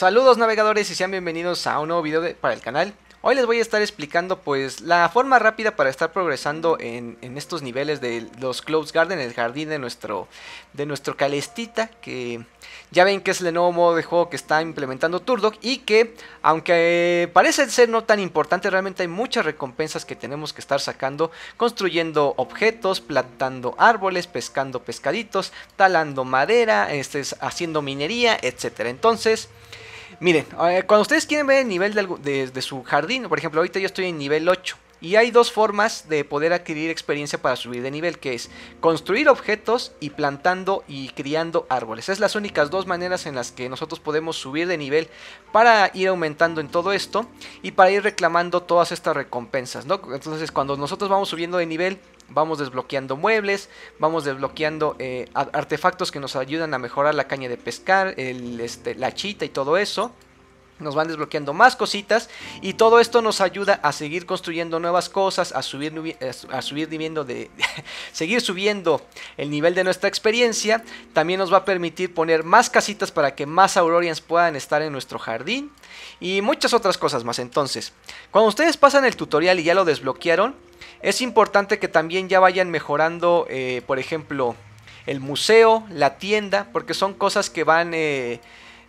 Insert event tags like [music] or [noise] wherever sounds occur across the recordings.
Saludos navegadores y sean bienvenidos a un nuevo video para el canal. Hoy les voy a estar explicando pues la forma rápida para estar progresando en, estos niveles de los Close Garden, el jardín de nuestro, de nuestro calestita, que ya ven que es el nuevo modo de juego que está implementando Turdock y que aunque parece ser no tan importante, realmente hay muchas recompensas que tenemos que estar sacando, construyendo objetos, plantando árboles, pescando pescaditos, talando madera, este, haciendo minería, etc. Entonces... Miren, eh, cuando ustedes quieren ver el nivel de, algo, su jardín, por ejemplo, ahorita yo estoy en nivel 8. Y hay dos formas de poder adquirir experiencia para subir de nivel, que es construir objetos y plantando y criando árboles. Es las únicas dos maneras en las que nosotros podemos subir de nivel para ir aumentando en todo esto y para ir reclamando todas estas recompensas, ¿no? Entonces, cuando nosotros vamos subiendo de nivel, vamos desbloqueando muebles, vamos desbloqueando eh, artefactos que nos ayudan a mejorar la caña de pescar, el, este, la chita y todo eso nos van desbloqueando más cositas y todo esto nos ayuda a seguir construyendo nuevas cosas, a subir, a subir viviendo de, [laughs] seguir subiendo el nivel de nuestra experiencia. También nos va a permitir poner más casitas para que más Aurorians puedan estar en nuestro jardín y muchas otras cosas más. Entonces, cuando ustedes pasan el tutorial y ya lo desbloquearon, es importante que también ya vayan mejorando, eh, por ejemplo, el museo, la tienda, porque son cosas que van... Eh,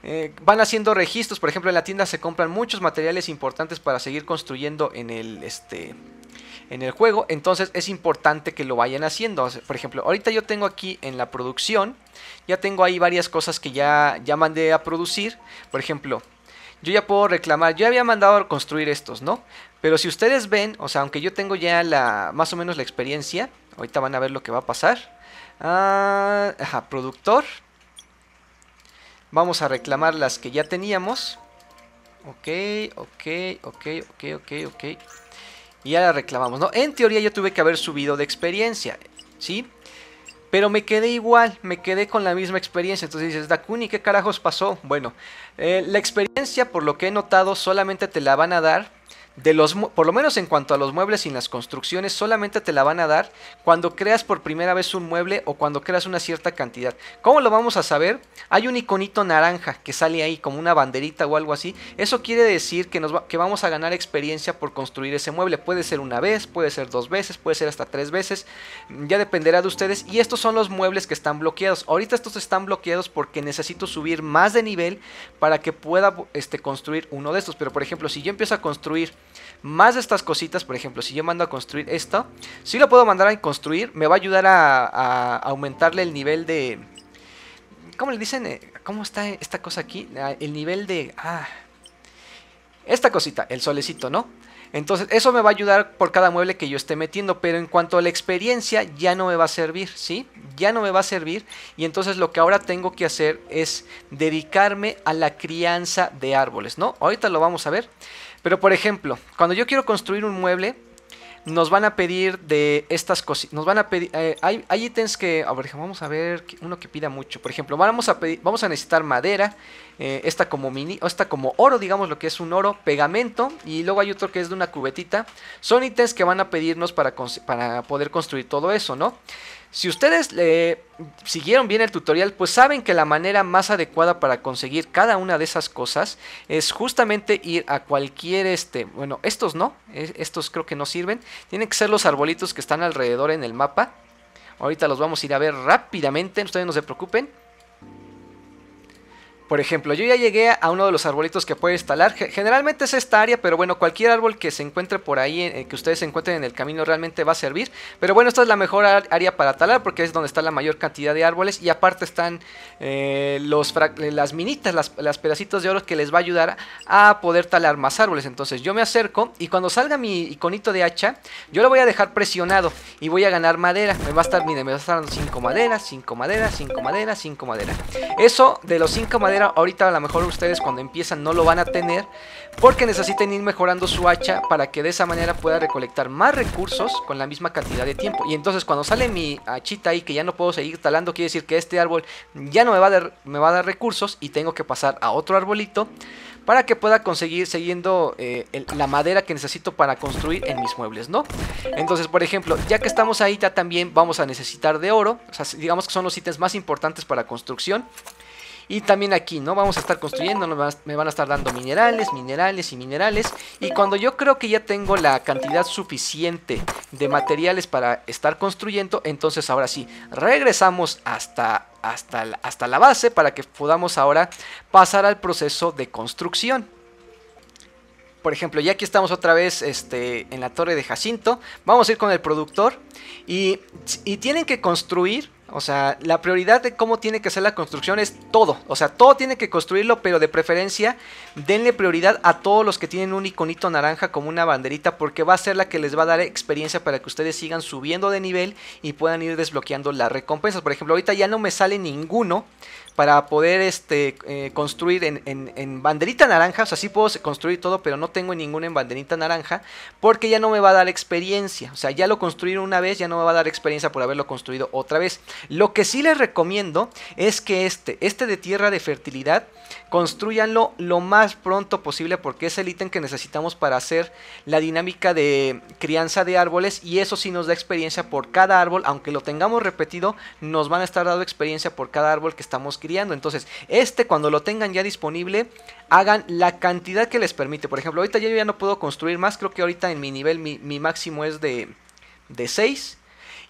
eh, van haciendo registros, por ejemplo, en la tienda se compran muchos materiales importantes para seguir construyendo en el, este, en el juego, entonces es importante que lo vayan haciendo. Por ejemplo, ahorita yo tengo aquí en la producción, ya tengo ahí varias cosas que ya, ya mandé a producir. Por ejemplo, yo ya puedo reclamar, yo había mandado a construir estos, ¿no? Pero si ustedes ven, o sea, aunque yo tengo ya la, más o menos la experiencia, ahorita van a ver lo que va a pasar. Ah, ajá, productor, Vamos a reclamar las que ya teníamos. Ok, ok, ok, ok, ok, ok. Y ya la reclamamos, ¿no? En teoría yo tuve que haber subido de experiencia, ¿sí? Pero me quedé igual, me quedé con la misma experiencia. Entonces dices, Dakuni, ¿qué carajos pasó? Bueno, eh, la experiencia, por lo que he notado, solamente te la van a dar los, por lo menos en cuanto a los muebles y las construcciones, solamente te la van a dar cuando creas por primera vez un mueble o cuando creas una cierta cantidad. ¿Cómo lo vamos a saber? Hay un iconito naranja que sale ahí como una banderita o algo así. Eso quiere decir que, nos que vamos a ganar experiencia por construir ese mueble. Puede ser una vez, puede ser dos veces, puede ser hasta tres veces. Ya dependerá de ustedes. Y estos son los muebles que están bloqueados. Ahorita estos están bloqueados porque necesito subir más de nivel para que pueda este, construir uno de estos. Pero por ejemplo, si yo empiezo a construir más de estas cositas, por ejemplo, si yo mando a construir esto, si lo puedo mandar a construir, me va a ayudar a, aumentarle el nivel de... ¿Cómo le dicen? Eh, ¿Cómo está esta cosa aquí? Ah, el nivel de... Ah, esta cosita, el solecito, ¿no? Entonces eso me va a ayudar por cada mueble que yo esté metiendo, pero en cuanto a la experiencia ya no me va a servir, ¿sí? Ya no me va a servir y entonces lo que ahora tengo que hacer es dedicarme a la crianza de árboles, ¿no? Ahorita lo vamos a ver. Pero por ejemplo, cuando yo quiero construir un mueble, nos van a pedir de estas cosas. Nos van a pedir. Eh, hay, ítems que. A ver, vamos a ver uno que pida mucho. Por ejemplo, vamos a, pedir, vamos a necesitar madera. Eh, esta como mini. Esta como oro, digamos lo que es un oro. Pegamento. Y luego hay otro que es de una cubetita. Son ítems que van a pedirnos para, para poder construir todo eso, ¿no? Si ustedes le siguieron bien el tutorial, pues saben que la manera más adecuada para conseguir cada una de esas cosas es justamente ir a cualquier este, bueno, estos no, estos creo que no sirven, tienen que ser los arbolitos que están alrededor en el mapa. Ahorita los vamos a ir a ver rápidamente, ustedes no se preocupen. Por ejemplo, yo ya llegué a uno de los arbolitos que puede instalar. Generalmente es esta área, pero bueno, cualquier árbol que se encuentre por ahí, eh, que ustedes encuentren en el camino realmente va a servir. Pero bueno, esta es la mejor área para talar porque es donde está la mayor cantidad de árboles. Y aparte están eh, eh, las minitas, las, pedacitos de oro que les va a ayudar a poder talar más árboles. Entonces yo me acerco y cuando salga mi iconito de hacha, yo lo voy a dejar presionado y voy a ganar madera. Me va a estar, mire, me va a estar dando 5 maderas, 5 maderas, 5 maderas, 5 maderas. Eso de los 5 maderas Ahorita a lo mejor ustedes cuando empiezan no lo van a tener. Porque necesiten ir mejorando su hacha para que de esa manera pueda recolectar más recursos con la misma cantidad de tiempo. Y entonces cuando sale mi hachita ahí que ya no puedo seguir talando, quiere decir que este árbol ya no me va a dar, me va a dar recursos y tengo que pasar a otro arbolito para que pueda conseguir siguiendo eh, la madera que necesito para construir en mis muebles, ¿no? Entonces, por ejemplo, ya que estamos ahí, ya también vamos a necesitar de oro, digamos que son los ítems más importantes para construcción. Y también aquí, ¿no? Vamos a estar construyendo, me van a estar dando minerales, minerales y minerales. Y cuando yo creo que ya tengo la cantidad suficiente de materiales para estar construyendo, entonces ahora sí, regresamos hasta, hasta, la, hasta la base para que podamos ahora pasar al proceso de construcción por ejemplo, ya aquí estamos otra vez este, en la torre de Jacinto, vamos a ir con el productor y, y tienen que construir o sea, la prioridad de cómo tiene que ser la construcción es todo. O sea, todo tiene que construirlo, pero de preferencia denle prioridad a todos los que tienen un iconito naranja como una banderita, porque va a ser la que les va a dar experiencia para que ustedes sigan subiendo de nivel y puedan ir desbloqueando las recompensas. Por ejemplo, ahorita ya no me sale ninguno para poder este, eh, construir en, banderita naranja. O sea, sí puedo construir todo, pero no tengo ninguna en banderita naranja porque ya no me va a dar experiencia. O sea, ya lo construí una vez, ya no me va a dar experiencia por haberlo construido otra vez. Lo que sí les recomiendo es que este, este de tierra de fertilidad, construyanlo lo más pronto posible porque es el ítem que necesitamos para hacer la dinámica de crianza de árboles y eso sí nos da experiencia por cada árbol. Aunque lo tengamos repetido, nos van a estar dando experiencia por cada árbol que estamos criando. Entonces, este cuando lo tengan ya disponible, hagan la cantidad que les permite. Por ejemplo, ahorita yo ya no puedo construir más. Creo que ahorita en mi nivel mi, máximo es de, 6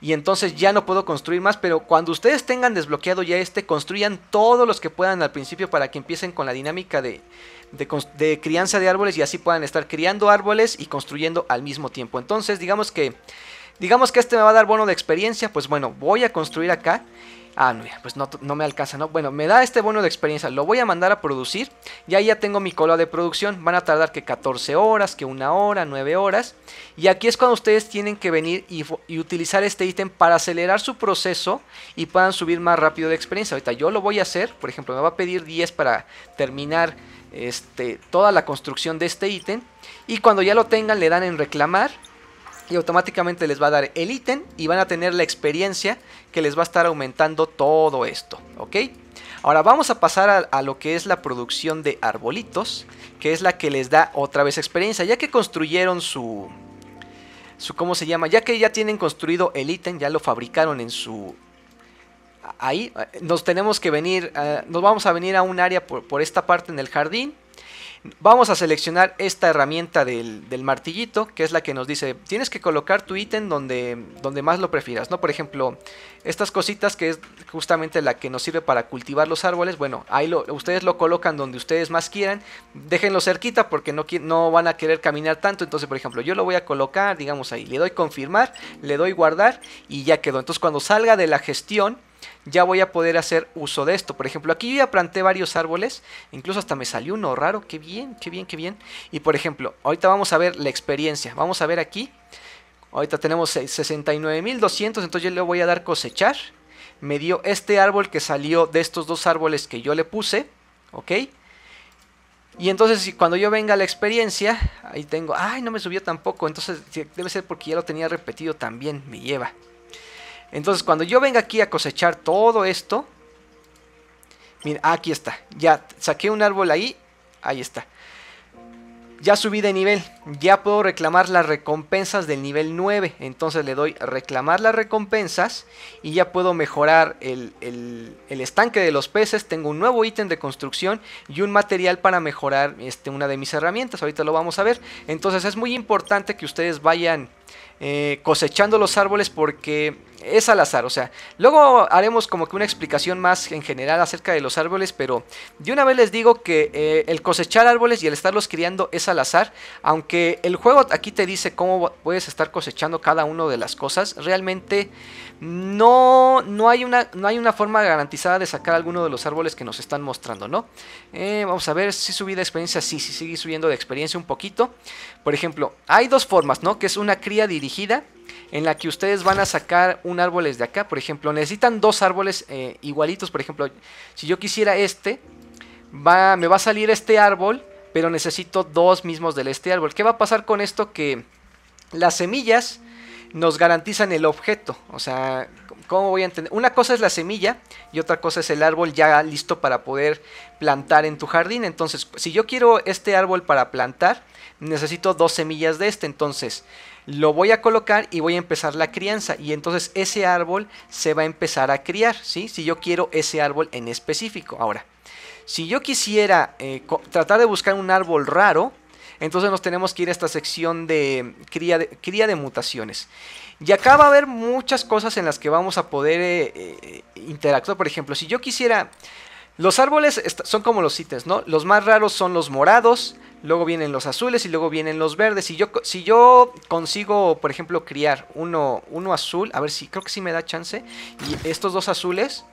y entonces ya no puedo construir más, pero cuando ustedes tengan desbloqueado ya este, construyan todos los que puedan al principio para que empiecen con la dinámica de, de, crianza de árboles y así puedan estar criando árboles y construyendo al mismo tiempo. Entonces digamos que, digamos que este me va a dar bono de experiencia, pues bueno, voy a construir acá Ah, no. pues no, me alcanza, ¿no? Bueno, me da este bono de experiencia, lo voy a mandar a producir y ya tengo mi cola de producción. Van a tardar que 14 horas, que una hora, 9 horas. Y aquí es cuando ustedes tienen que venir y, utilizar este ítem para acelerar su proceso y puedan subir más rápido de experiencia. Ahorita yo lo voy a hacer, por ejemplo, me va a pedir 10 para terminar este, toda la construcción de este ítem. Y cuando ya lo tengan le dan en reclamar y automáticamente les va a dar el ítem y van a tener la experiencia que les va a estar aumentando todo esto, ¿ok? Ahora vamos a pasar a, lo que es la producción de arbolitos, que es la que les da otra vez experiencia, ya que construyeron su... su ¿Cómo se llama? Ya que ya tienen construido el ítem, ya lo fabricaron en su... Ahí eh, nos tenemos que venir, eh, nos vamos a venir a un área por esta parte en el jardín Vamos a seleccionar esta herramienta del, martillito, que es la que nos dice, tienes que colocar tu ítem donde, donde más lo prefieras, ¿no? Por ejemplo, estas cositas que es justamente la que nos sirve para cultivar los árboles, bueno, ahí lo, ustedes lo colocan donde ustedes más quieran, déjenlo cerquita porque no, no van a querer caminar tanto, entonces, por ejemplo, yo lo voy a colocar, digamos ahí, le doy confirmar, le doy guardar y ya quedó. Entonces, cuando salga de la gestión, ya voy a poder hacer uso de esto. Por ejemplo, aquí yo ya planté varios árboles, incluso hasta me salió uno raro, qué bien, qué bien, qué bien. Y por ejemplo, ahorita vamos a ver la experiencia, vamos a ver aquí, ahorita tenemos 69.200, entonces yo le voy a dar cosechar. Me dio este árbol que salió de estos dos árboles que yo le puse, ¿ok? Y entonces cuando yo venga la experiencia, ahí tengo, ay, no me subió tampoco, entonces debe ser porque ya lo tenía repetido también, me lleva. Entonces, cuando yo venga aquí a cosechar todo esto, mira, aquí está. Ya saqué un árbol ahí, ahí está. Ya subí de nivel ya puedo reclamar las recompensas del nivel 9. Entonces le doy reclamar las recompensas y ya puedo mejorar el, estanque de los peces. Tengo un nuevo ítem de construcción y un material para mejorar este, una de mis herramientas. Ahorita lo vamos a ver. Entonces es muy importante que ustedes vayan eh, cosechando los árboles porque es al azar. O sea, luego haremos como que una explicación más en general acerca de los árboles, pero de una vez les digo que eh, el cosechar árboles y el estarlos criando es al azar, aunque que el juego aquí te dice cómo puedes estar cosechando cada una de las cosas. Realmente no, no, hay una, no hay una forma garantizada de sacar alguno de los árboles que nos están mostrando, ¿no? Eh, vamos a ver si subí de experiencia. Sí, si sigue subiendo de experiencia un poquito. Por ejemplo, hay dos formas, ¿no? Que es una cría dirigida en la que ustedes van a sacar un árbol desde acá. Por ejemplo, necesitan dos árboles eh, igualitos. Por ejemplo, si yo quisiera este, me va a salir este árbol pero necesito dos mismos del este árbol. ¿Qué va a pasar con esto? Que las semillas nos garantizan el objeto. O sea, ¿cómo voy a entender? Una cosa es la semilla y otra cosa es el árbol ya listo para poder plantar en tu jardín. Entonces, si yo quiero este árbol para plantar, necesito dos semillas de este. Entonces, lo voy a colocar y voy a empezar la crianza. Y entonces ese árbol se va a empezar a criar, ¿sí? Si yo quiero ese árbol en específico. Ahora, si yo quisiera eh, tratar de buscar un árbol raro, entonces nos tenemos que ir a esta sección de cría de, mutaciones. Y acá va a haber muchas cosas en las que vamos a poder eh, eh, interactuar. Por ejemplo, si yo quisiera... Los árboles son como los ítems, ¿no? Los más raros son los morados, luego vienen los azules y luego vienen los verdes. Si yo, si yo consigo, por ejemplo, criar uno azul, a ver si creo que sí me da chance, y estos dos azules,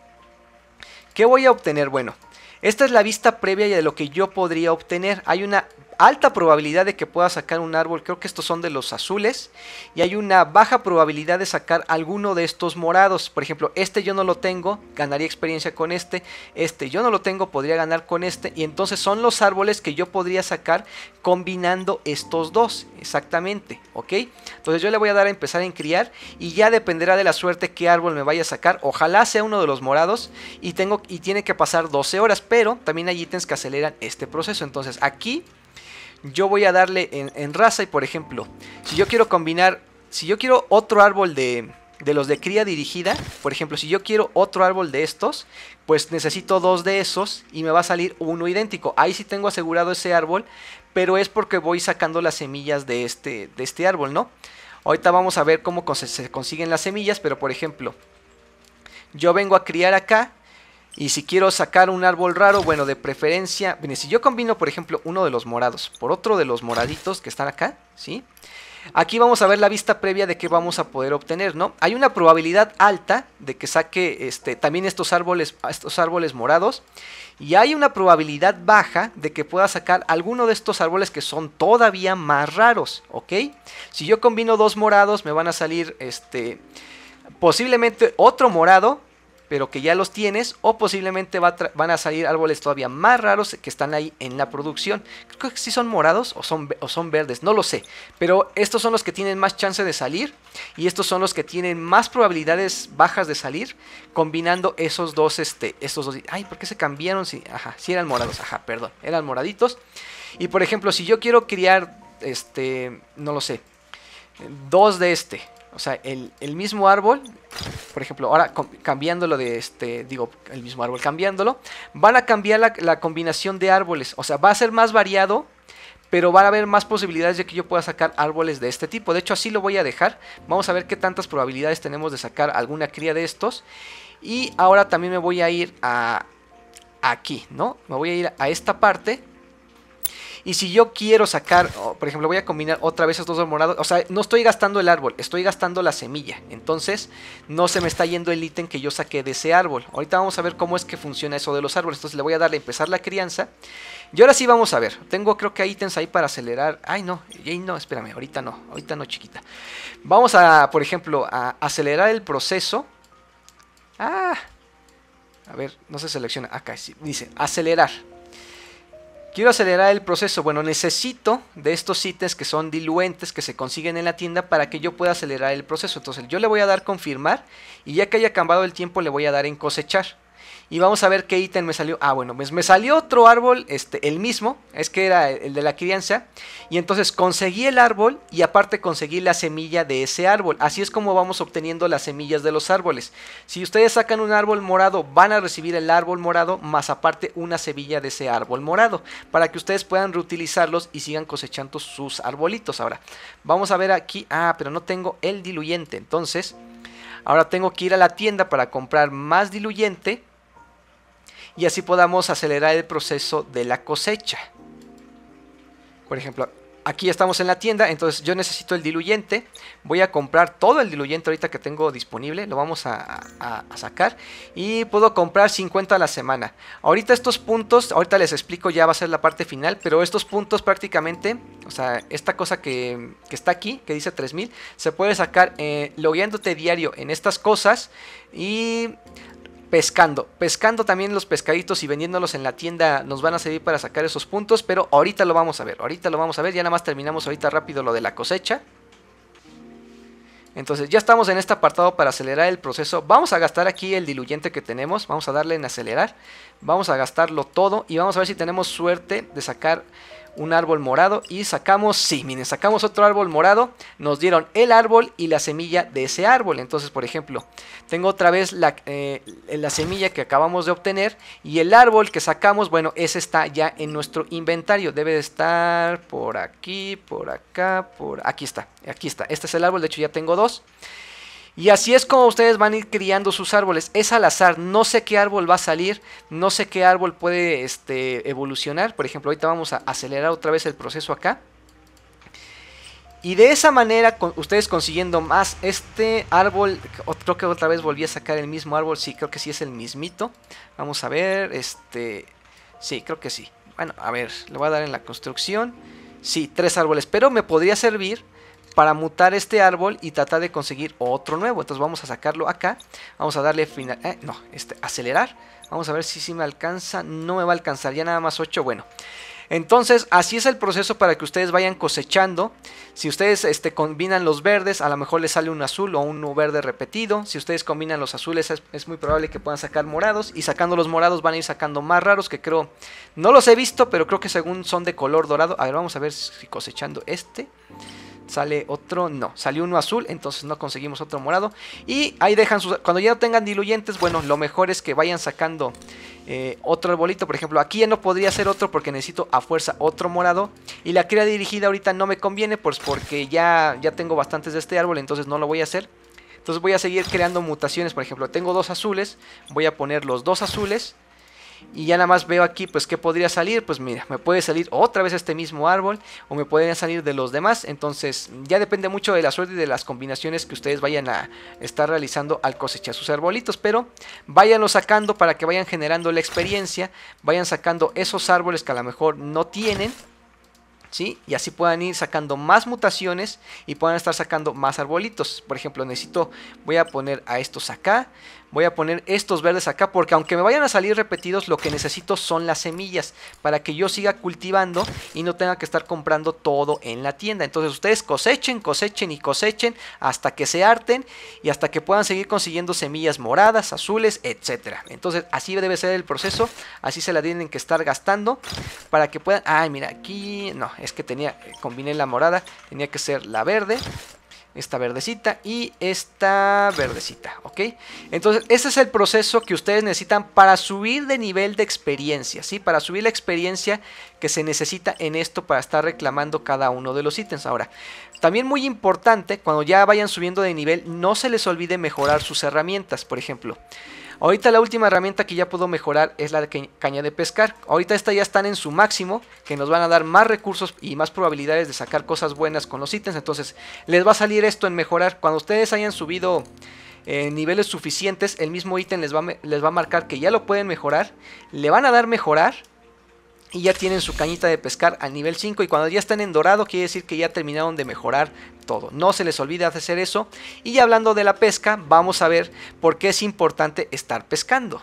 ¿qué voy a obtener? Bueno, esta es la vista previa de lo que yo podría obtener. Hay una alta probabilidad de que pueda sacar un árbol, creo que estos son de los azules, y hay una baja probabilidad de sacar alguno de estos morados, por ejemplo, este yo no lo tengo, ganaría experiencia con este, este yo no lo tengo, podría ganar con este, y entonces son los árboles que yo podría sacar combinando estos dos, exactamente, ¿ok? Entonces yo le voy a dar a empezar en criar, y ya dependerá de la suerte qué árbol me vaya a sacar, ojalá sea uno de los morados, y, tengo, y tiene que pasar 12 horas, pero también hay ítems que aceleran este proceso, entonces aquí yo voy a darle en, raza y por ejemplo, si yo quiero combinar, si yo quiero otro árbol de, de los de cría dirigida, por ejemplo, si yo quiero otro árbol de estos, pues necesito dos de esos y me va a salir uno idéntico. Ahí sí tengo asegurado ese árbol, pero es porque voy sacando las semillas de este, de este árbol, ¿no? Ahorita vamos a ver cómo se consiguen las semillas, pero por ejemplo, yo vengo a criar acá y si quiero sacar un árbol raro, bueno, de preferencia... si yo combino, por ejemplo, uno de los morados por otro de los moraditos que están acá, ¿sí? Aquí vamos a ver la vista previa de qué vamos a poder obtener, ¿no? Hay una probabilidad alta de que saque este, también estos árboles, estos árboles morados. Y hay una probabilidad baja de que pueda sacar alguno de estos árboles que son todavía más raros, ¿ok? Si yo combino dos morados, me van a salir este, posiblemente otro morado pero que ya los tienes o posiblemente van a salir árboles todavía más raros que están ahí en la producción. Creo que sí son morados o son, son verdes, no lo sé, pero estos son los que tienen más chance de salir y estos son los que tienen más probabilidades bajas de salir combinando esos dos, este, estos dos. Ay, ¿por qué se cambiaron? Sí, ajá, sí eran morados, ajá, perdón, eran moraditos. Y por ejemplo, si yo quiero criar, este, no lo sé, dos de este o sea, el, mismo árbol, por ejemplo, ahora cambiándolo de este, digo, el mismo árbol cambiándolo, van a cambiar la, la combinación de árboles. O sea, va a ser más variado pero van a haber más posibilidades de que yo pueda sacar árboles de este tipo. De hecho, así lo voy a dejar. Vamos a ver qué tantas probabilidades tenemos de sacar alguna cría de estos. Y ahora también me voy a ir a aquí, ¿no? Me voy a ir a esta parte y si yo quiero sacar, por ejemplo, voy a combinar otra vez estos dos morados. O sea, no estoy gastando el árbol, estoy gastando la semilla. Entonces, no se me está yendo el ítem que yo saqué de ese árbol. Ahorita vamos a ver cómo es que funciona eso de los árboles. Entonces le voy a darle a empezar la crianza. Y ahora sí vamos a ver. Tengo creo que hay ítems ahí para acelerar. Ay, no, no, espérame, ahorita no, ahorita no, chiquita. Vamos a, por ejemplo, a acelerar el proceso. Ah, a ver, no se selecciona. Acá sí, dice acelerar. Quiero acelerar el proceso. Bueno, necesito de estos ítems que son diluentes que se consiguen en la tienda para que yo pueda acelerar el proceso. Entonces yo le voy a dar confirmar y ya que haya acabado el tiempo le voy a dar en cosechar. Y vamos a ver qué ítem me salió. Ah, bueno, pues me salió otro árbol, este, el mismo, es que era el de la crianza. Y entonces conseguí el árbol y aparte conseguí la semilla de ese árbol. Así es como vamos obteniendo las semillas de los árboles. Si ustedes sacan un árbol morado, van a recibir el árbol morado más aparte una semilla de ese árbol morado. Para que ustedes puedan reutilizarlos y sigan cosechando sus arbolitos. Ahora, vamos a ver aquí. Ah, pero no tengo el diluyente. Entonces, ahora tengo que ir a la tienda para comprar más diluyente y así podamos acelerar el proceso de la cosecha. Por ejemplo, aquí estamos en la tienda, entonces yo necesito el diluyente. Voy a comprar todo el diluyente ahorita que tengo disponible, lo vamos a, sacar. Y puedo comprar 50 a la semana. Ahorita estos puntos, ahorita les explico, ya va a ser la parte final, pero estos puntos prácticamente, o sea, esta cosa que, está aquí, que dice 3000, se puede sacar eh, logueándote diario en estas cosas. Y pescando. Pescando también los pescaditos y vendiéndolos en la tienda nos van a servir para sacar esos puntos, pero ahorita lo vamos a ver, ahorita lo vamos a ver, ya nada más terminamos ahorita rápido lo de la cosecha. Entonces ya estamos en este apartado para acelerar el proceso. Vamos a gastar aquí el diluyente que tenemos. Vamos a darle en acelerar. Vamos a gastarlo todo y vamos a ver si tenemos suerte de sacar un árbol morado y sacamos, sí, miren, sacamos otro árbol morado, nos dieron el árbol y la semilla de ese árbol. Entonces, por ejemplo, tengo otra vez la, eh, la semilla que acabamos de obtener y el árbol que sacamos, bueno, ese está ya en nuestro inventario. Debe de estar por aquí, por acá, por... Aquí está, aquí está. Este es el árbol, de hecho ya tengo dos. Y así es como ustedes van a ir criando sus árboles. Es al azar. No sé qué árbol va a salir. No sé qué árbol puede este, evolucionar. Por ejemplo, ahorita vamos a acelerar otra vez el proceso acá. Y de esa manera, ustedes consiguiendo más este árbol. Creo que otra vez volví a sacar el mismo árbol. Sí, creo que sí es el mismito. Vamos a ver. Este. Sí, creo que sí. Bueno, a ver. Le voy a dar en la construcción. Sí, tres árboles. Pero me podría servir para mutar este árbol y tratar de conseguir otro nuevo. Entonces vamos a sacarlo acá. Vamos a darle final... Eh, no, este, acelerar. Vamos a ver si, si me alcanza. No me va a alcanzar. Ya nada más 8. Bueno. Entonces, así es el proceso para que ustedes vayan cosechando. Si ustedes este, combinan los verdes, a lo mejor les sale un azul o un verde repetido. Si ustedes combinan los azules, es, es, muy probable que puedan sacar morados. Y sacando los morados van a ir sacando más raros que creo... No los he visto, pero creo que según son de color dorado. A ver, vamos a ver si cosechando este sale otro, no, salió uno azul, entonces no conseguimos otro morado. Y ahí dejan sus, cuando ya no tengan diluyentes, bueno, lo mejor es que vayan sacando eh, otro arbolito. Por ejemplo, aquí ya no podría ser otro porque necesito a fuerza otro morado. Y la cría dirigida ahorita no me conviene, pues porque ya, ya tengo bastantes de este árbol, entonces no lo voy a hacer. Entonces voy a seguir creando mutaciones, por ejemplo, tengo dos azules, voy a poner los dos azules y ya nada más veo aquí, pues, ¿qué podría salir? Pues mira, me puede salir otra vez este mismo árbol o me pueden salir de los demás. Entonces, ya depende mucho de la suerte y de las combinaciones que ustedes vayan a estar realizando al cosechar sus arbolitos. Pero váyanlo sacando para que vayan generando la experiencia, vayan sacando esos árboles que a lo mejor no tienen. ¿Sí? Y así puedan ir sacando más mutaciones y puedan estar sacando más arbolitos. Por ejemplo, necesito, voy a poner a estos acá, voy a poner estos verdes acá porque aunque me vayan a salir repetidos, lo que necesito son las semillas para que yo siga cultivando y no tenga que estar comprando todo en la tienda. Entonces ustedes cosechen, cosechen y cosechen hasta que se harten y hasta que puedan seguir consiguiendo semillas moradas, azules, etc. Entonces así debe ser el proceso, así se la tienen que estar gastando para que puedan... Ay, mira, aquí no, es que tenía, eh, combiné la morada, tenía que ser la verde esta verdecita y esta verdecita, ¿ok? Entonces, ese es el proceso que ustedes necesitan para subir de nivel de experiencia, ¿sí? Para subir la experiencia que se necesita en esto para estar reclamando cada uno de los ítems. Ahora, también muy importante, cuando ya vayan subiendo de nivel, no se les olvide mejorar sus herramientas, por ejemplo. Ahorita la última herramienta que ya puedo mejorar es la de caña de pescar. Ahorita esta ya están en su máximo, que nos van a dar más recursos y más probabilidades de sacar cosas buenas con los ítems. Entonces les va a salir esto en mejorar. Cuando ustedes hayan subido eh, niveles suficientes, el mismo ítem les les va a marcar que ya lo pueden mejorar. Le van a dar mejorar y ya tienen su cañita de pescar al nivel 5 y cuando ya están en dorado quiere decir que ya terminaron de mejorar todo. No se les olvide hacer eso. Y hablando de la pesca, vamos a ver por qué es importante estar pescando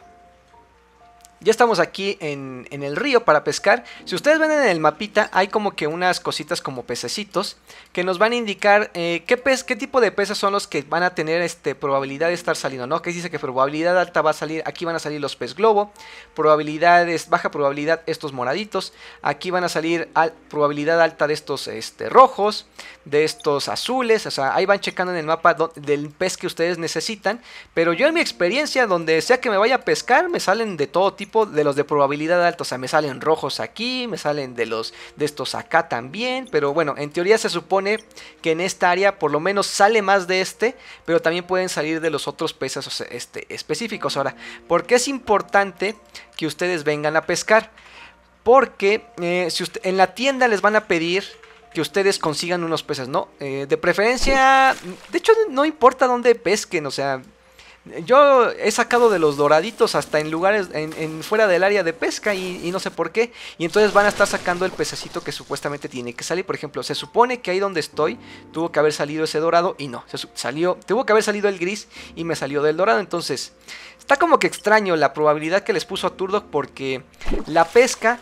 ya estamos aquí en, el río para pescar. Si ustedes ven en el mapita, hay como que unas cositas como pececitos que nos van a indicar eh, qué, pez, qué tipo de peces son los que van a tener este, probabilidad de estar saliendo, ¿no? Que dice que probabilidad alta va a salir, aquí van a salir los pez globo, probabilidades, baja probabilidad estos moraditos, aquí van a salir probabilidad alta de estos este, rojos, de estos azules, o sea, ahí van checando en el mapa del pez que ustedes necesitan, pero yo en mi experiencia, donde sea que me vaya a pescar, me salen de todo tipo de los de probabilidad alta. O sea, me salen rojos aquí, me salen de los de estos acá también. Pero bueno, en teoría se supone que en esta área por lo menos sale más de este, pero también pueden salir de los otros peces o este, específicos. Ahora, porque es importante que ustedes vengan a pescar? Porque eh, si usted, en la tienda les van a pedir que ustedes consigan unos peces, ¿no? Eh, de preferencia, de hecho no importa dónde pesquen, o sea, yo he sacado de los doraditos hasta en lugares en, fuera del área de pesca y, no sé por qué. Y entonces van a estar sacando el pececito que supuestamente tiene que salir. Por ejemplo, se supone que ahí donde estoy tuvo que haber salido ese dorado y no, se salió, tuvo que haber salido el gris y me salió del dorado. Entonces, está como que extraño la probabilidad que les puso a Turdock porque la pesca...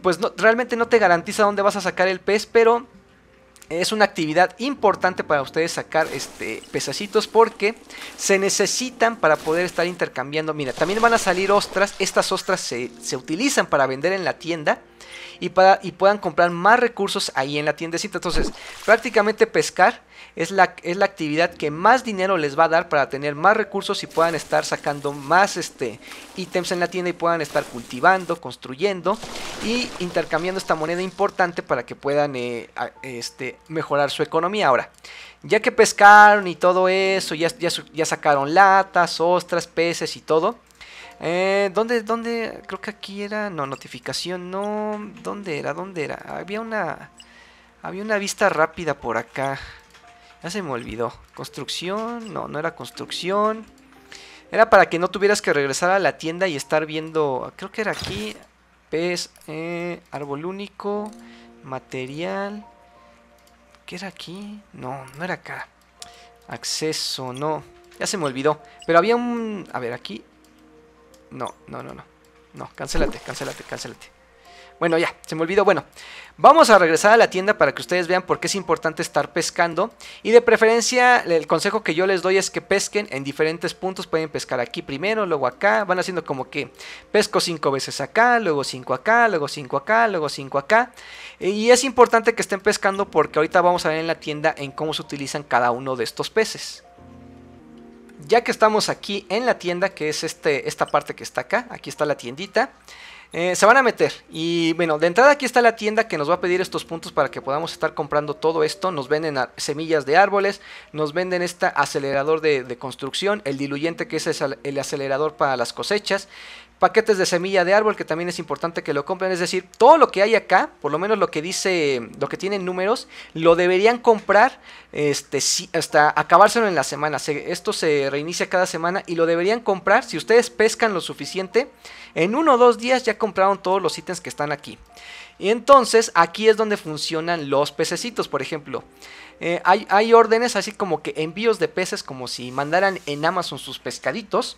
pues realmente no te garantiza dónde vas a sacar el pez, pero es una actividad importante para ustedes sacar este pesacitos porque se necesitan para poder estar intercambiando. Mira, también van a salir ostras. Estas ostras se, utilizan para vender en la tienda y, para, y puedan comprar más recursos ahí en la tiendecita. Entonces, prácticamente pescar es la, es la actividad que más dinero les va a dar para tener más recursos y puedan estar sacando más este, ítems en la tienda y puedan estar cultivando, construyendo y intercambiando esta moneda importante para que puedan eh, este, mejorar su economía. Ahora, ya que pescaron y todo eso, ya, ya, sacaron latas, ostras, peces y todo. Eh, ¿Dónde? ¿Dónde? Creo que aquí era... No, notificación, no... ¿Dónde era? ¿Dónde era? Había una... Había una vista rápida por acá. Ya se me olvidó. Construcción. No, no era construcción. Era para que no tuvieras que regresar a la tienda y estar viendo... Creo que era aquí. Pez, eh, árbol único, material. ¿Qué era aquí? No, no era acá. Acceso, no. Ya se me olvidó. Pero había un... A ver, aquí. No, no, no, no. No, cancélate, cancélate, cancélate. Bueno, ya, se me olvidó. Bueno, vamos a regresar a la tienda para que ustedes vean por qué es importante estar pescando. Y de preferencia, el consejo que yo les doy es que pesquen en diferentes puntos. Pueden pescar aquí primero, luego acá. Van haciendo como que pesco cinco veces acá, luego cinco acá, luego cinco acá, luego cinco acá. Y es importante que estén pescando porque ahorita vamos a ver en la tienda en cómo se utilizan cada uno de estos peces ya que estamos aquí en la tienda, que es este, esta parte que está acá, aquí está la tiendita, eh, se van a meter. Y bueno, de entrada aquí está la tienda que nos va a pedir estos puntos para que podamos estar comprando todo esto. Nos venden semillas de árboles, nos venden este acelerador de construcción, el diluyente que es el acelerador para las cosechas paquetes de semilla de árbol que también es importante que lo compren, es decir, todo lo que hay acá, por lo menos lo que dice, lo que tienen números, lo deberían comprar este, hasta acabárselo en la semana, esto se reinicia cada semana y lo deberían comprar, si ustedes pescan lo suficiente, en uno o dos días ya compraron todos los ítems que están aquí. Y entonces aquí es donde funcionan los pececitos, por ejemplo. Eh, hay, hay órdenes así como que envíos de peces como si mandaran en Amazon sus pescaditos.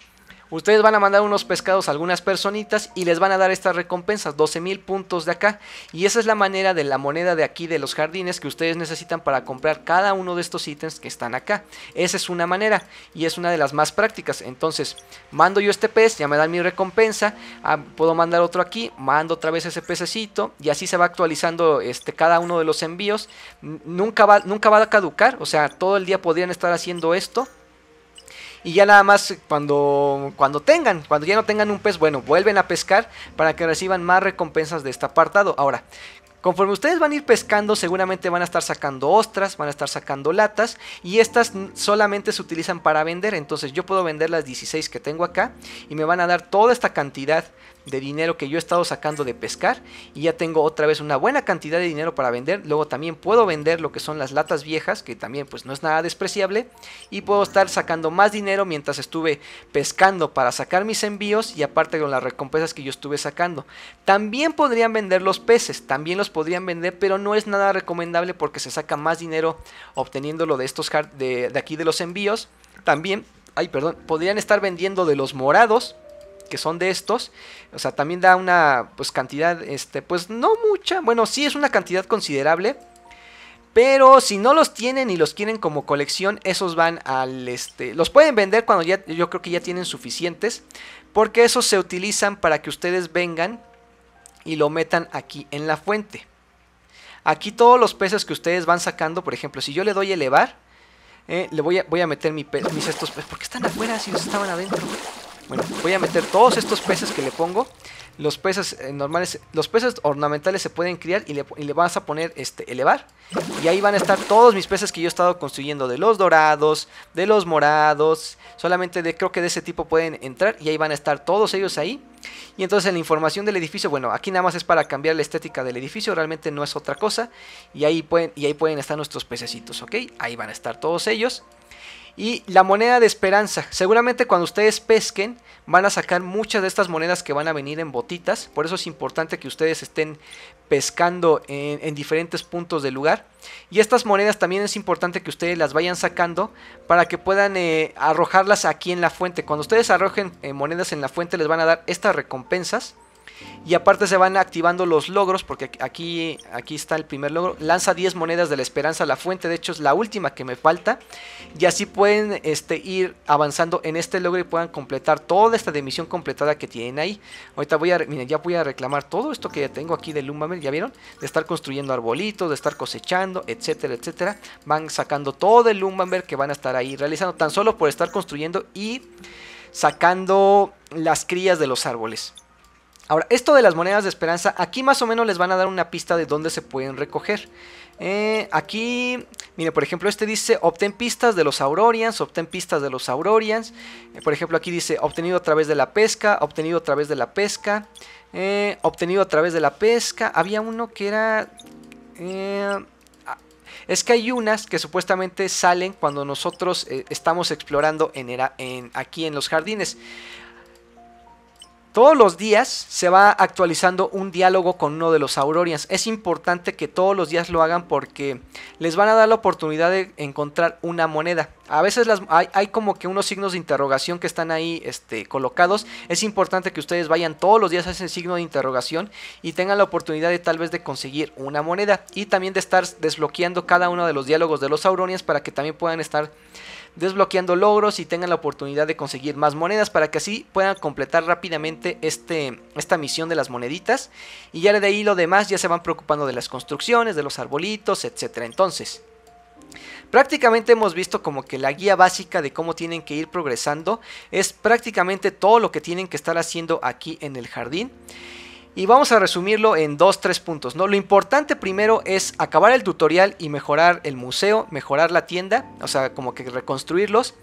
Ustedes van a mandar unos pescados a algunas personitas y les van a dar estas recompensas, 12 mil puntos de acá. Y esa es la manera de la moneda de aquí de los jardines que ustedes necesitan para comprar cada uno de estos ítems que están acá. Esa es una manera y es una de las más prácticas. Entonces, mando yo este pez, ya me dan mi recompensa, ah, puedo mandar otro aquí, mando otra vez ese pececito y así se va actualizando este, cada uno de los envíos. Nunca va, nunca va a caducar, o sea, todo el día podrían estar haciendo esto y ya nada más cuando, cuando tengan, cuando ya no tengan un pez, bueno, vuelven a pescar para que reciban más recompensas de este apartado. Ahora, Conforme ustedes van a ir pescando, seguramente van a estar sacando ostras, van a estar sacando latas y estas solamente se utilizan para vender. Entonces yo puedo vender las 16 que tengo acá y me van a dar toda esta cantidad de dinero que yo he estado sacando de pescar y ya tengo otra vez una buena cantidad de dinero para vender. Luego también puedo vender lo que son las latas viejas, que también pues no es nada despreciable. Y puedo estar sacando más dinero mientras estuve pescando para sacar mis envíos y aparte con las recompensas que yo estuve sacando. También podrían vender los peces, también los podrían vender, pero no es nada recomendable porque se saca más dinero obteniéndolo de estos de, de aquí de los envíos. También, ay perdón, podrían estar vendiendo de los morados que son de estos. O sea, también da una pues cantidad, este, pues no mucha. Bueno, sí es una cantidad considerable. Pero si no los tienen y los quieren como colección, esos van al este. Los pueden vender cuando ya. Yo creo que ya tienen suficientes. Porque esos se utilizan para que ustedes vengan y lo metan aquí en la fuente. Aquí todos los peces que ustedes van sacando, por ejemplo, si yo le doy elevar, eh, le voy a, voy a meter mis estos peces. ¿Por están afuera si estaban adentro? Bueno, voy a meter todos estos peces que le pongo. Los peces eh, normales, los peces ornamentales se pueden criar y le, vas a poner este elevar. Y ahí van a estar todos mis peces que yo he estado construyendo de los dorados, de los morados. Solamente de creo que de ese tipo pueden entrar y ahí van a estar todos ellos ahí. Y entonces en la información del edificio, bueno, aquí nada más es para cambiar la estética del edificio, realmente no es otra cosa. Y ahí pueden, y ahí pueden estar nuestros pececitos, ¿ok? Ahí van a estar todos ellos. Y la moneda de esperanza. Seguramente cuando ustedes pesquen van a sacar muchas de estas monedas que van a venir en botitas. Por eso es importante que ustedes estén pescando en, diferentes puntos del lugar. Y estas monedas también es importante que ustedes las vayan sacando para que puedan eh, arrojarlas aquí en la fuente. Cuando ustedes arrojen eh, monedas en la fuente les van a dar estas recompensas. Y aparte se van activando los logros, porque aquí, aquí está el primer logro. Lanza 10 monedas de la esperanza a la fuente, de hecho es la última que me falta. Y así pueden este, ir avanzando en este logro y puedan completar toda esta demisión completada que tienen ahí. Ahorita voy a, miren, ya voy a reclamar todo esto que ya tengo aquí de Lumbamber ¿ya vieron? De estar construyendo arbolitos, de estar cosechando, etcétera, etcétera. Van sacando todo el Lumbamber que van a estar ahí realizando tan solo por estar construyendo y sacando las crías de los árboles. Ahora, esto de las monedas de esperanza, aquí más o menos les van a dar una pista de dónde se pueden recoger. Eh, aquí, mire, por ejemplo, este dice, obtén pistas de los Aurorians, obtén pistas de los Aurorians. Eh, por ejemplo, aquí dice, obtenido a través de la pesca, obtenido a través de la pesca, eh, obtenido a través de la pesca. Había uno que era... es que hay unas que supuestamente salen cuando nosotros estamos explorando en, aquí en los jardines. Todos los días se va actualizando un diálogo con uno de los Aurorians. Es importante que todos los días lo hagan porque les van a dar la oportunidad de encontrar una moneda. A veces hay, como que unos signos de interrogación que están ahí este, colocados. Es importante que ustedes vayan todos los días a ese signo de interrogación y tengan la oportunidad de tal vez de conseguir una moneda. Y también de estar desbloqueando cada uno de los diálogos de los Aurorians para que también puedan estar desbloqueando logros y tengan la oportunidad de conseguir más monedas para que así puedan completar rápidamente este, esta misión de las moneditas. Y ya de ahí lo demás ya se van preocupando de las construcciones, de los arbolitos, etc. Entonces, prácticamente hemos visto como que la guía básica de cómo tienen que ir progresando es prácticamente todo lo que tienen que estar haciendo aquí en el jardín. Y vamos a resumirlo en dos, tres puntos. ¿no? Lo importante primero es acabar el tutorial y mejorar el museo, mejorar la tienda, o sea, como que reconstruirlos.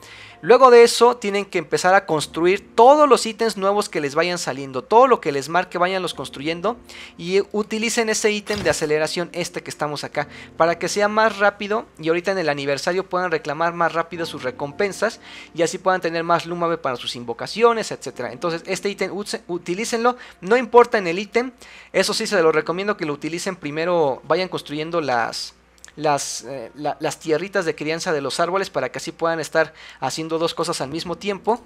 Luego de eso tienen que empezar a construir todos los ítems nuevos que les vayan saliendo, todo lo que les marque vayan los construyendo y utilicen ese ítem de aceleración este que estamos acá para que sea más rápido y ahorita en el aniversario puedan reclamar más rápido sus recompensas y así puedan tener más lumave para sus invocaciones, etc. Entonces este ítem utilícenlo, no importa en el ítem, eso sí se lo recomiendo que lo utilicen primero, vayan construyendo las las, eh, las tierritas de crianza de los árboles para que así puedan estar haciendo dos cosas al mismo tiempo.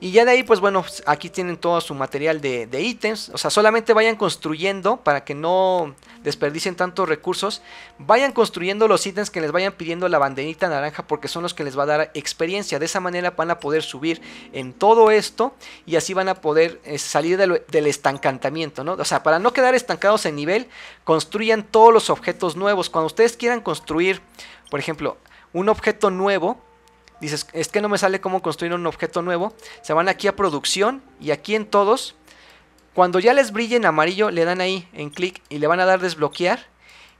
Y ya de ahí, pues bueno, aquí tienen todo su material de, ítems. O sea, solamente vayan construyendo para que no desperdicien tantos recursos. Vayan construyendo los ítems que les vayan pidiendo la banderita naranja porque son los que les va a dar experiencia. De esa manera van a poder subir en todo esto y así van a poder eh, salir del estancantamiento, ¿no? O sea, para no quedar estancados en nivel, construyan todos los objetos nuevos. Cuando ustedes quieran construir, por ejemplo, un objeto nuevo, dices, es que no me sale cómo construir un objeto nuevo, se van aquí a producción y aquí en todos, cuando ya les brille en amarillo le dan ahí en clic y le van a dar desbloquear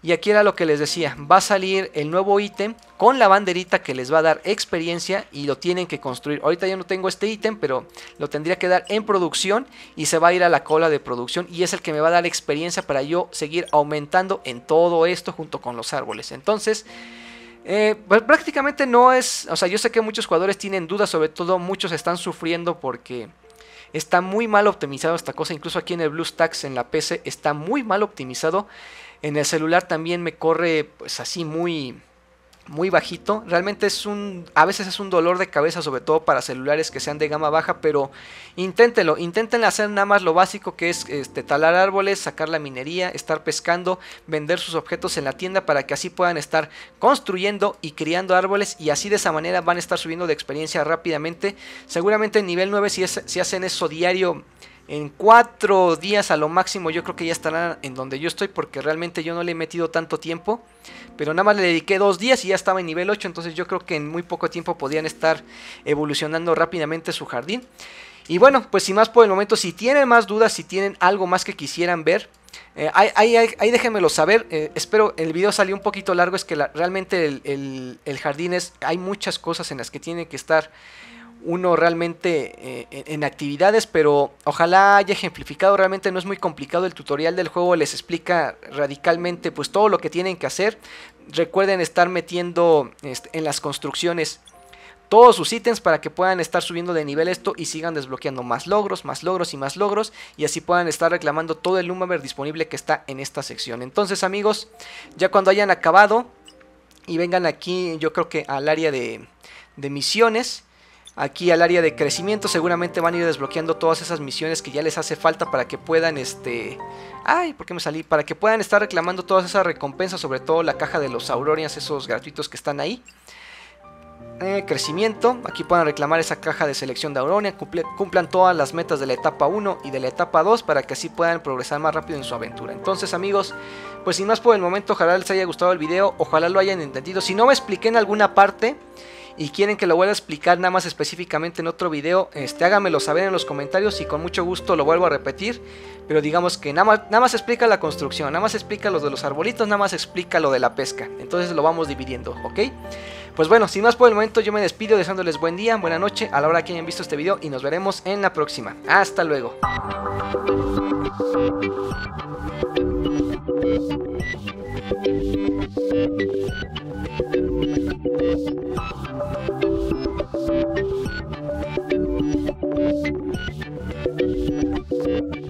y aquí era lo que les decía, va a salir el nuevo ítem con la banderita que les va a dar experiencia y lo tienen que construir. Ahorita yo no tengo este ítem, pero lo tendría que dar en producción y se va a ir a la cola de producción y es el que me va a dar experiencia para yo seguir aumentando en todo esto junto con los árboles. Entonces... Eh, pues prácticamente no es, o sea, yo sé que muchos jugadores tienen dudas, sobre todo muchos están sufriendo porque está muy mal optimizado esta cosa, incluso aquí en el BlueStacks en la PC está muy mal optimizado en el celular también me corre pues así muy muy bajito. Realmente es un a veces es un dolor de cabeza, sobre todo para celulares que sean de gama baja, pero inténtenlo, intenten hacer nada más lo básico que es este, talar árboles, sacar la minería, estar pescando, vender sus objetos en la tienda para que así puedan estar construyendo y criando árboles y así de esa manera van a estar subiendo de experiencia rápidamente. Seguramente en nivel 9 si, es, si hacen eso diario en cuatro días a lo máximo yo creo que ya estarán en donde yo estoy porque realmente yo no le he metido tanto tiempo. Pero nada más le dediqué dos días y ya estaba en nivel 8. Entonces yo creo que en muy poco tiempo podían estar evolucionando rápidamente su jardín. Y bueno, pues sin más por el momento, si tienen más dudas, si tienen algo más que quisieran ver, eh, ahí, déjenmelo saber. Eh, espero el video salió un poquito largo. Es que realmente el, el jardín es. Hay muchas cosas en las que tiene que estar uno realmente eh, en actividades, pero ojalá haya ejemplificado, realmente no es muy complicado el tutorial del juego, les explica radicalmente pues todo lo que tienen que hacer. Recuerden estar metiendo en las construcciones todos sus ítems para que puedan estar subiendo de nivel esto y sigan desbloqueando más logros, más logros y más logros y así puedan estar reclamando todo el número disponible que está en esta sección. Entonces amigos, ya cuando hayan acabado y vengan aquí yo creo que al área de, de misiones aquí al área de crecimiento. Seguramente van a ir desbloqueando todas esas misiones que ya les hace falta para que puedan, este... Ay, ¿por qué me salí? Para que puedan estar reclamando todas esas recompensas, sobre todo la caja de los Aurorias, esos gratuitos que están ahí. Eh, crecimiento, aquí puedan reclamar esa caja de selección de Auronia, cumplan todas las metas de la etapa 1 y de la etapa 2 para que así puedan progresar más rápido en su aventura. Entonces amigos, pues sin más por el momento, ojalá les haya gustado el video, ojalá lo hayan entendido. Si no me expliqué en alguna parte, y quieren que lo vuelva a explicar nada más específicamente en otro video, este, háganmelo saber en los comentarios y con mucho gusto lo vuelvo a repetir. Pero digamos que nada más, explica la construcción, nada más explica lo de los arbolitos, nada más explica lo de la pesca. Entonces lo vamos dividiendo, ¿ok? Pues bueno, sin más por el momento yo me despido deseándoles buen día, buena noche a la hora que hayan visto este video y nos veremos en la próxima. Hasta luego. Thank